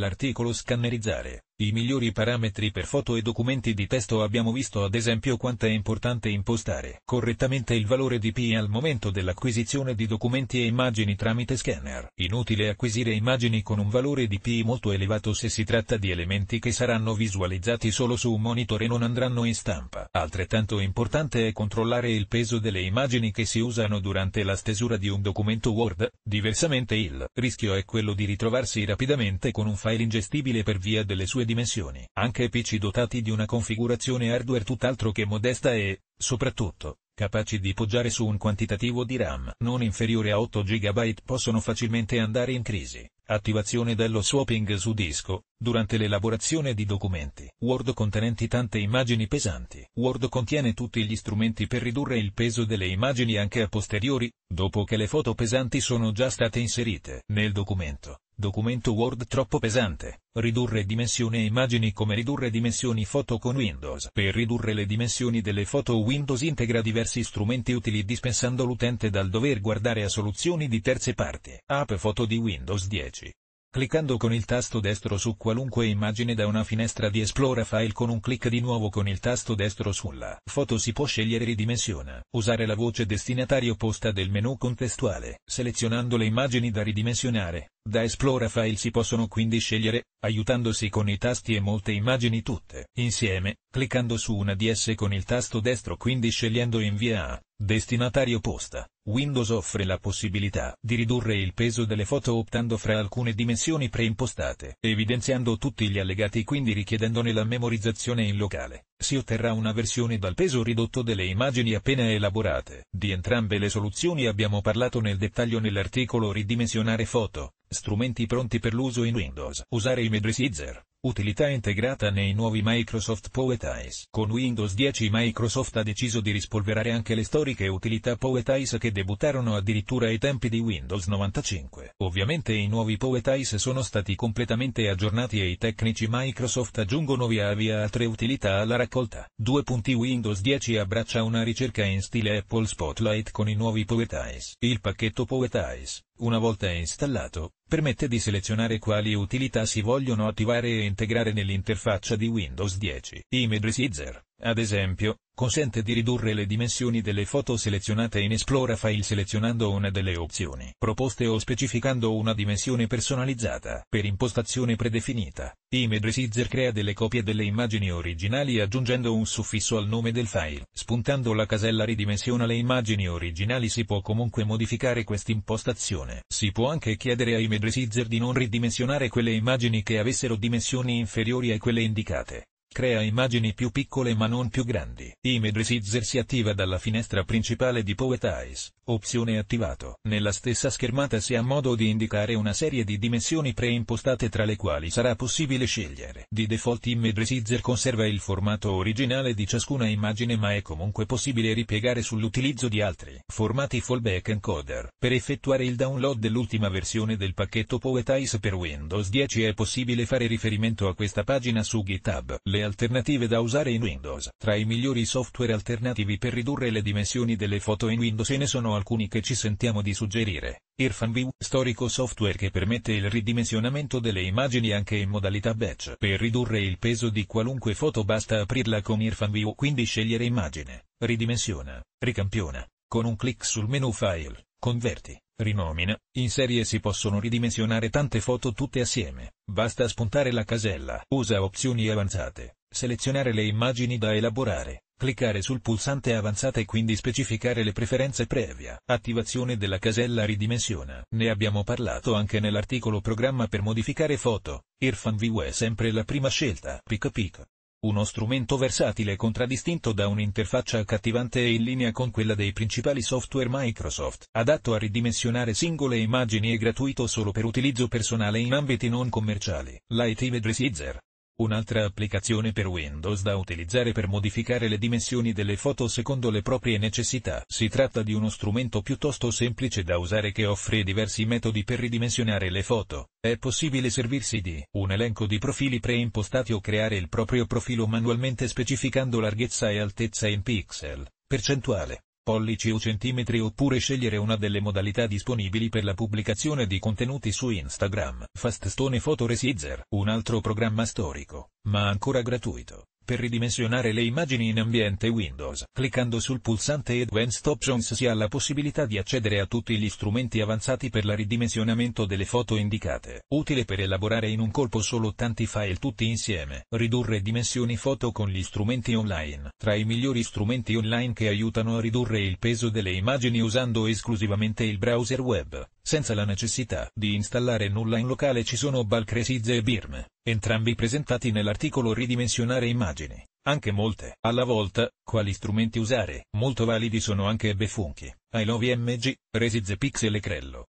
dell'articolo scannerizzare. I migliori parametri per foto e documenti di testo abbiamo visto ad esempio quanto è importante impostare correttamente il valore di P al momento dell'acquisizione di documenti e immagini tramite scanner. Inutile acquisire immagini con un valore di P molto elevato se si tratta di elementi che saranno visualizzati solo su un monitor e non andranno in stampa. Altrettanto importante è controllare il peso delle immagini che si usano durante la stesura di un documento Word, diversamente il rischio è quello di ritrovarsi rapidamente con un file ingestibile per via delle sue dimensioni. Anche PC dotati di una configurazione hardware tutt'altro che modesta e, soprattutto, capaci di poggiare su un quantitativo di RAM non inferiore a 8 GB possono facilmente andare in crisi. Attivazione dello swapping su disco, durante l'elaborazione di documenti. Word contenenti tante immagini pesanti. Word contiene tutti gli strumenti per ridurre il peso delle immagini anche a posteriori, dopo che le foto pesanti sono già state inserite nel documento. Documento Word troppo pesante. Ridurre dimensione immagini come ridurre dimensioni foto con Windows. Per ridurre le dimensioni delle foto Windows integra diversi strumenti utili dispensando l'utente dal dover guardare a soluzioni di terze parti. App foto di Windows 10. Cliccando con il tasto destro su qualunque immagine da una finestra di Esplora File con un clic di nuovo con il tasto destro sulla foto si può scegliere ridimensiona, usare la voce destinataria opposta del menu contestuale, selezionando le immagini da ridimensionare. Da Esplora File si possono quindi scegliere, aiutandosi con i tasti e molte immagini tutte, insieme, cliccando su una di esse con il tasto destro quindi scegliendo invia A. Destinatario posta, Windows offre la possibilità di ridurre il peso delle foto optando fra alcune dimensioni preimpostate, evidenziando tutti gli allegati quindi richiedendone la memorizzazione in locale. Si otterrà una versione dal peso ridotto delle immagini appena elaborate. Di entrambe le soluzioni abbiamo parlato nel dettaglio nell'articolo Ridimensionare foto, strumenti pronti per l'uso in Windows. Usare i Medresizer. Utilità integrata nei nuovi Microsoft Poetize. Con Windows 10 Microsoft ha deciso di rispolverare anche le storiche utilità Poetize che debuttarono addirittura ai tempi di Windows 95. Ovviamente i nuovi Poetize sono stati completamente aggiornati e i tecnici Microsoft aggiungono via via altre utilità alla raccolta. Due punti Windows 10 abbraccia una ricerca in stile Apple Spotlight con i nuovi Poetize. Il pacchetto Poetize una volta installato, permette di selezionare quali utilità si vogliono attivare e integrare nell'interfaccia di Windows 10. Imedresizer ad esempio, consente di ridurre le dimensioni delle foto selezionate in Esplora File selezionando una delle opzioni proposte o specificando una dimensione personalizzata. Per impostazione predefinita, Image Sizer crea delle copie delle immagini originali aggiungendo un suffisso al nome del file. Spuntando la casella ridimensiona le immagini originali si può comunque modificare quest'impostazione. Si può anche chiedere a Image Sizer di non ridimensionare quelle immagini che avessero dimensioni inferiori a quelle indicate. Crea immagini più piccole ma non più grandi. Image Sizer si attiva dalla finestra principale di Poetize, opzione attivato. Nella stessa schermata si ha modo di indicare una serie di dimensioni preimpostate tra le quali sarà possibile scegliere. Di default Image Sizer conserva il formato originale di ciascuna immagine ma è comunque possibile ripiegare sull'utilizzo di altri formati fallback encoder. Per effettuare il download dell'ultima versione del pacchetto Poetize per Windows 10 è possibile fare riferimento a questa pagina su GitHub. Le le alternative da usare in Windows. Tra i migliori software alternativi per ridurre le dimensioni delle foto in Windows ce ne sono alcuni che ci sentiamo di suggerire. IrfanView, storico software che permette il ridimensionamento delle immagini anche in modalità batch. Per ridurre il peso di qualunque foto basta aprirla con IrfanView, quindi scegliere immagine, ridimensiona, ricampiona. Con un clic sul menu File, converti Rinomina, in serie si possono ridimensionare tante foto tutte assieme, basta spuntare la casella Usa opzioni avanzate, selezionare le immagini da elaborare, cliccare sul pulsante avanzata e quindi specificare le preferenze previa. Attivazione della casella ridimensiona. Ne abbiamo parlato anche nell'articolo programma per modificare foto. Irfan View è sempre la prima scelta. Pic pic. Uno strumento versatile contraddistinto da un'interfaccia accattivante e in linea con quella dei principali software Microsoft, adatto a ridimensionare singole immagini e gratuito solo per utilizzo personale in ambiti non commerciali. Lightive Resizer Un'altra applicazione per Windows da utilizzare per modificare le dimensioni delle foto secondo le proprie necessità. Si tratta di uno strumento piuttosto semplice da usare che offre diversi metodi per ridimensionare le foto. È possibile servirsi di un elenco di profili preimpostati o creare il proprio profilo manualmente specificando larghezza e altezza in pixel, percentuale, pollici o centimetri oppure scegliere una delle modalità disponibili per la pubblicazione di contenuti su Instagram. Faststone Photo Resizer, un altro programma storico, ma ancora gratuito, per ridimensionare le immagini in ambiente Windows. Cliccando sul pulsante Advanced Options si ha la possibilità di accedere a tutti gli strumenti avanzati per la ridimensionamento delle foto indicate, utile per elaborare in un colpo solo tanti file tutti insieme, ridurre dimensioni foto con gli strumenti online. Tra i migliori strumenti online che aiutano a ridurre il peso delle immagini usando esclusivamente il browser web senza la necessità di installare nulla in locale ci sono Balcresizze e Birm, entrambi presentati nell'articolo Ridimensionare immagini, anche molte, alla volta, quali strumenti usare, molto validi sono anche Befunchi, I Love MG, Resizze Pixel e Crello.